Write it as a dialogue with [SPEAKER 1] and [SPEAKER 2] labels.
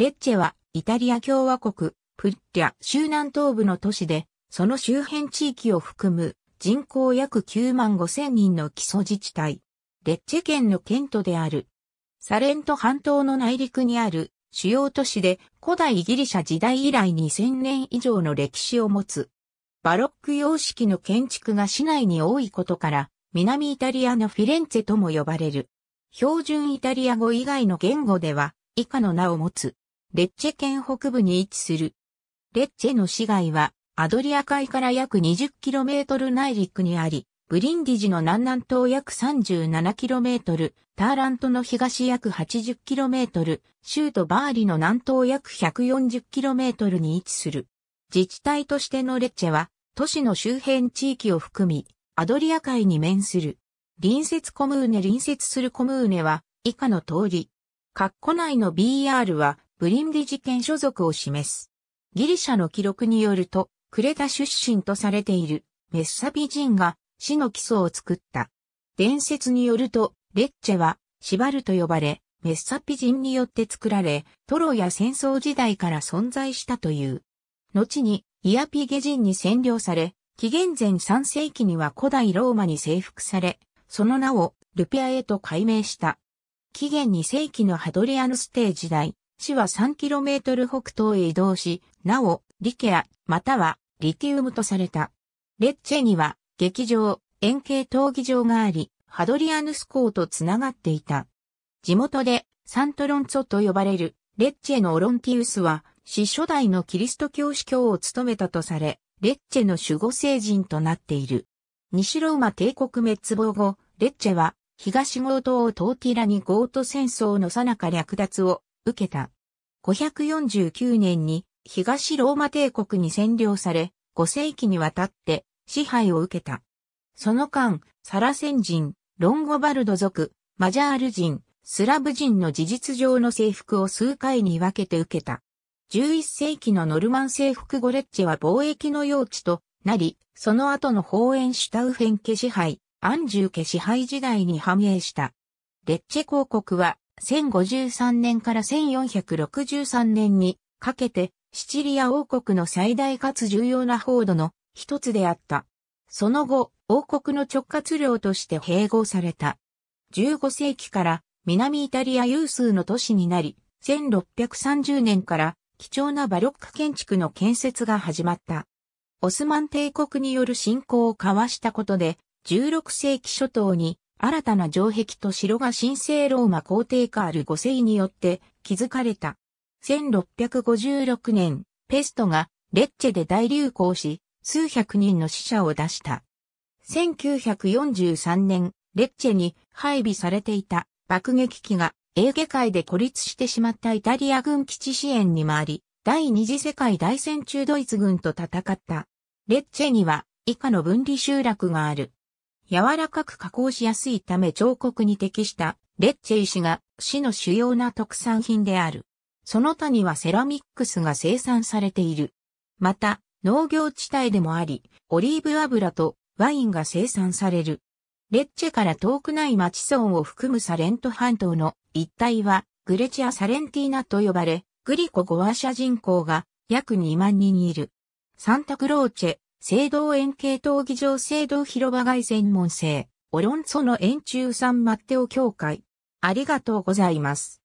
[SPEAKER 1] レッチェは、イタリア共和国、プッリャ州南東部の都市で、その周辺地域を含む人口約9万5千人の基礎自治体。レッチェ県の県都である。サレント半島の内陸にある主要都市で古代ギリシャ時代以来2000年以上の歴史を持つ。バロック様式の建築が市内に多いことから、南イタリアのフィレンツェとも呼ばれる。標準イタリア語以外の言語では、以下の名を持つ。レッチェ県北部に位置する。レッチェの市街は、アドリア海から約 20km 内陸にあり、ブリンディジの南南東約 37km、ターラントの東約 80km、州都ートバーリの南東約 140km に位置する。自治体としてのレッチェは、都市の周辺地域を含み、アドリア海に面する。隣接コムーネ隣接するコムーネは、以下の通り。括弧内の BR は、ブリンディ事件所属を示す。ギリシャの記録によると、クレタ出身とされているメッサピ人が死の基礎を作った。伝説によると、レッチェは、シバルと呼ばれ、メッサピ人によって作られ、トロや戦争時代から存在したという。後に、イアピゲ人に占領され、紀元前3世紀には古代ローマに征服され、その名をルピアへと改名した。紀元2世紀のハドリアヌステー時代、市は 3km 北東へ移動し、なお、リケア、または、リティウムとされた。レッチェには、劇場、円形闘技場があり、ハドリアヌス港と繋がっていた。地元で、サントロンツォと呼ばれる、レッチェのオロンティウスは、市初代のキリスト教司教を務めたとされ、レッチェの守護聖人となっている。西ローマ帝国滅亡後、レッチェは、東ゴー島をトーティラにゴート戦争の最中略奪を受けた。549年に東ローマ帝国に占領され、5世紀にわたって支配を受けた。その間、サラセン人、ロンゴバルド族、マジャール人、スラブ人の事実上の征服を数回に分けて受けた。11世紀のノルマン征服ゴレッチェは貿易の用地となり、その後のホーエンシュタウフェン家支配、アンジュー家支配時代に繁栄した。レッチェ公国は1053年から1463年にかけてシチリア王国の最大かつ重要な報道の一つであった。その後、王国の直轄領として併合された。15世紀から南イタリア有数の都市になり、1630年から貴重なバロック建築の建設が始まった。オスマン帝国による侵攻を交わしたことで、16世紀初頭に新たな城壁と城が神聖ローマ皇帝カール5世によって築かれた。1656年、ペストがレッチェで大流行し、数百人の死者を出した。1943年、レッチェに配備されていた爆撃機がエーゲ海で孤立してしまったイタリア軍基地支援に回り、第二次世界大戦中ドイツ軍と戦った。レッチェには以下の分離集落がある。柔らかく加工しやすいため彫刻に適したレッチェ石が市の主要な特産品である。その他にはセラミックスが生産されている。また、農業地帯でもあり、オリーブ油とワインが生産される。レッチェから遠くない町村を含むサレント半島の一帯はグレチア・サレンティーナと呼ばれ、グリコ・ゴア社人口が約2万人いる。サンタクローチェ、青銅円形闘技場青銅広場外専門性、オロンソの円中ん、マッテオ協会。ありがとうございます。